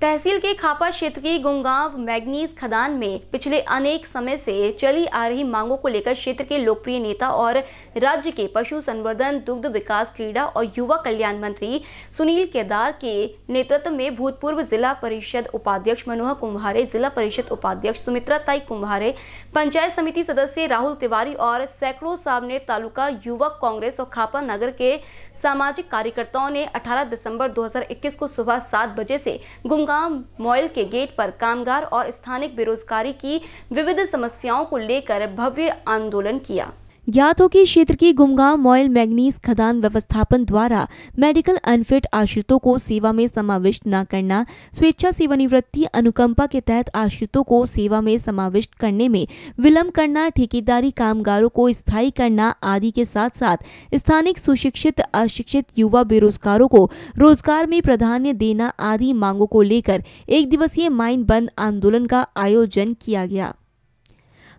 तहसील के खापा क्षेत्र की गुंगाव मैग्नीज खदान में पिछले अनेक समय से चली आ रही मांगों को लेकर क्षेत्र के लोकप्रिय नेता और राज्य के पशु संवर्धन दुग्ध विकास क्रीड़ा और युवा कल्याण मंत्री सुनील केदार के नेतृत्व में भूतपूर्व जिला परिषद उपाध्यक्ष मनोहर कुम्हारे जिला परिषद उपाध्यक्ष सुमित्रा ताई कुम्हारे पंचायत समिति सदस्य राहुल तिवारी और सैकड़ों सामने तालुका युवक कांग्रेस और खापा नगर के सामाजिक कार्यकर्ताओं ने अठारह दिसंबर दो को सुबह सात बजे से गुम गोगाम मॉयल के गेट पर कामगार और स्थानिक बेरोजगारी की विविध समस्याओं को लेकर भव्य आंदोलन किया ज्ञात हो कि क्षेत्र की गुमगांव मॉयल मैग्नीज खदान व्यवस्थापन द्वारा मेडिकल अनफिट आश्रितों को सेवा में समाविष्ट न करना स्वेच्छा सेवानिवृत्ति अनुकंपा के तहत आश्रितों को सेवा में समाविष्ट करने में विलंब करना ठेकेदारी कामगारों को स्थायी करना आदि के साथ साथ स्थानिक सुशिक्षित अशिक्षित युवा बेरोजगारों को रोजगार में प्राधान्य देना आदि मांगों को लेकर एक दिवसीय माइन बंद आंदोलन का आयोजन किया गया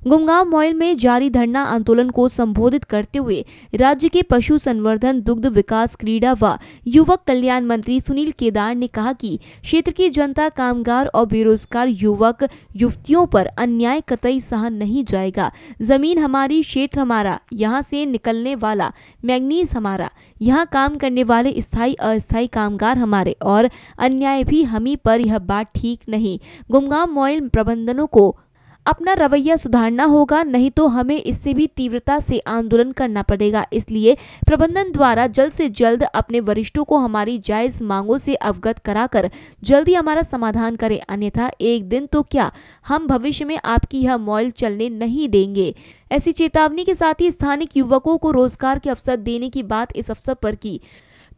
गुमगांव मॉयल में जारी धरना आंदोलन को संबोधित करते हुए राज्य के पशु संवर्धन दुग्ध विकास क्रीड़ा व युवक कल्याण मंत्री सुनील केदार ने कहा कि क्षेत्र की जनता कामगार और बेरोजगार युवक युवतियों पर अन्याय कतई सहन नहीं जाएगा जमीन हमारी क्षेत्र हमारा यहाँ से निकलने वाला मैग्नीज हमारा यहाँ काम करने वाले स्थायी अस्थायी कामगार हमारे और अन्याय भी हम ही पर यह बात ठीक नहीं गुमगांव मॉयल प्रबंधनों को अपना रवैया सुधारना होगा नहीं तो हमें इससे भी तीव्रता से आंदोलन करना पड़ेगा इसलिए प्रबंधन द्वारा जल्द से जल्द अपने वरिष्ठों को हमारी जायज मांगों से अवगत कराकर जल्दी हमारा समाधान करें अन्यथा एक दिन तो क्या हम भविष्य में आपकी यह मॉल चलने नहीं देंगे ऐसी चेतावनी के साथ ही स्थानिक युवकों को रोजगार के अवसर देने की बात इस अवसर पर की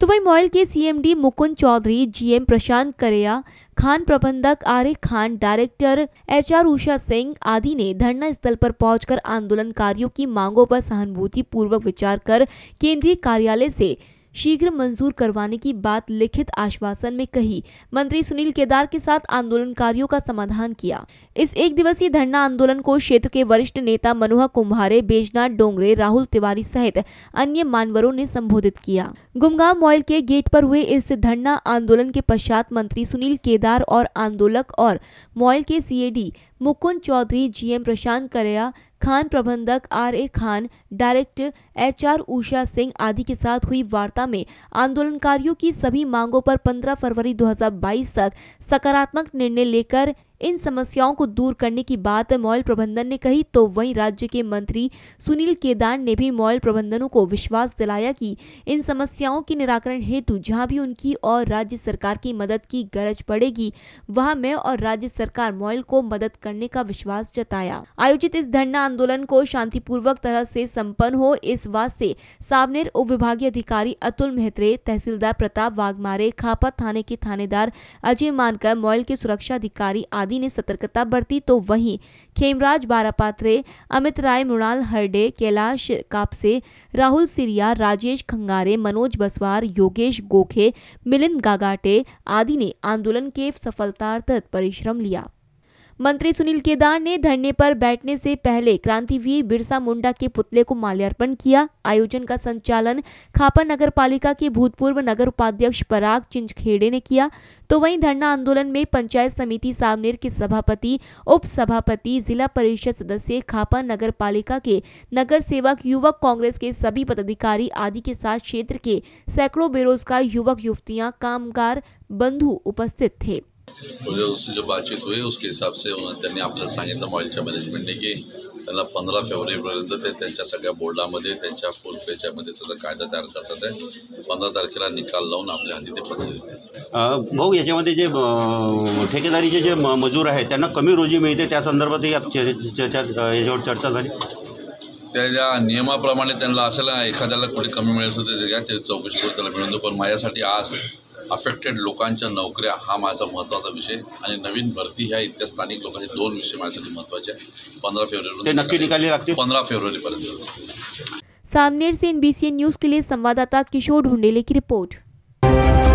तो वही मॉयल के सीएमडी मुकुंद चौधरी जीएम प्रशांत करेया खान प्रबंधक Arif Khan director H R Usha Singh आदि ने धरना स्थल पर पहुंचकर आंदोलनकारियों की मांगों पर सहानुभूति पूर्वक विचार कर केंद्रीय कार्यालय से शीघ्र मंजूर करवाने की बात लिखित आश्वासन में कही मंत्री सुनील केदार के साथ आंदोलनकारियों का समाधान किया इस एक दिवसीय धरना आंदोलन को क्षेत्र के वरिष्ठ नेता मनोहर कुम्हारे बेजनाथ डोंगरे राहुल तिवारी सहित अन्य मानवरों ने संबोधित किया गुमगाम मॉल के गेट पर हुए इस धरना आंदोलन के पश्चात मंत्री सुनील केदार और आंदोलक और मॉल के सी मुकुंद चौधरी जीएम प्रशांत करिया खान प्रबंधक R A Khan director H R Usha Singh आदि के साथ हुई वार्ता में आंदोलनकारियों की सभी मांगों पर 15 फरवरी 2022 तक सकारात्मक निर्णय लेकर इन समस्याओं को दूर करने की बात मॉल प्रबंधन ने कही तो वहीं राज्य के मंत्री सुनील केदार ने भी मॉल प्रबंधनों को विश्वास दिलाया कि इन समस्याओं के निराकरण हेतु जहां भी उनकी और राज्य सरकार की मदद की गरज पड़ेगी वहां मैं और राज्य सरकार मॉल को मदद करने का विश्वास जताया आयोजित इस धरना आंदोलन को शांतिपूर्वक तरह से सम्पन्न हो इस वास्ते सावनेर उप विभागीय अधिकारी अतुल मेहत्रे तहसीलदार प्रताप वाघमारे खापा थाने के थानेदार अजय मानकर मॉल के सुरक्षा अधिकारी आदि आदि ने सतर्कता बरती तो वहीं खेमराज बारापात्रे अमित राय मृणाल हरडे कैलाश कापसे राहुल सिरिया राजेश खंगारे मनोज बसवार योगेश गोखे मिलिंद गागाटे आदि ने आंदोलन के सफलतार्थ परिश्रम लिया मंत्री सुनील केदार ने धरने पर बैठने से पहले क्रांतिवीर बिरसा मुंडा के पुतले को माल्यार्पण किया आयोजन का संचालन खापा नगर पालिका के भूतपूर्व नगर उपाध्यक्ष पराग चिंचखेड़े ने किया तो वहीं धरना आंदोलन में पंचायत समिति सामनेर के सभापति उप सभापति जिला परिषद सदस्य खापा नगर पालिका के नगर सेवक युवक कांग्रेस के सभी पदाधिकारी आदि के साथ क्षेत्र के सैकड़ों बेरोजगार युवक युवतियां कामगार बंधु उपस्थित थे प्रोजेक्ट म्हणजे जो बातचीत हुई उसके हिसाब से त्यांनी आपल्याला सांगितलं मॉईलच्या मॅनेजमेंटने की त्यांना पंधरा फेब्रुवारीपर्यंत ते त्यांच्या सगळ्या बोर्डामध्ये त्यांच्या फुल फेच्यामध्ये त्याचा कायदा तयार करतात आहे पंधरा तारखेला निकाल लावून आपल्या हाती ते पत्र देते भाऊ याच्यामध्ये जे ठेकेदारीचे जे मजूर आहेत त्यांना कमी रोजी मिळते त्या संदर्भातही याच्यावर चर्चा झाली त्या नियमाप्रमाणे त्यांना असेल एखाद्याला कुठे कमी मिळेल ते घ्या ते चौकशी करून त्याला मिळून पण माझ्यासाठी आज अफेक्टेड लोकांच्या नोकऱ्या हा माझा महत्त्वाचा विषय आणि नवीन भरती ह्या इथल्या स्थानिक लोकांचे दोन विषय माझ्यासाठी महत्वाचे आहेत पंधरा फेब्रुवारी नक्की निकाली लागते पंधरा पर्यंत सामनेर से एनबीसी न्यूज़ के लिए संवाददाता किशोर ढूंढेले की रिपोर्ट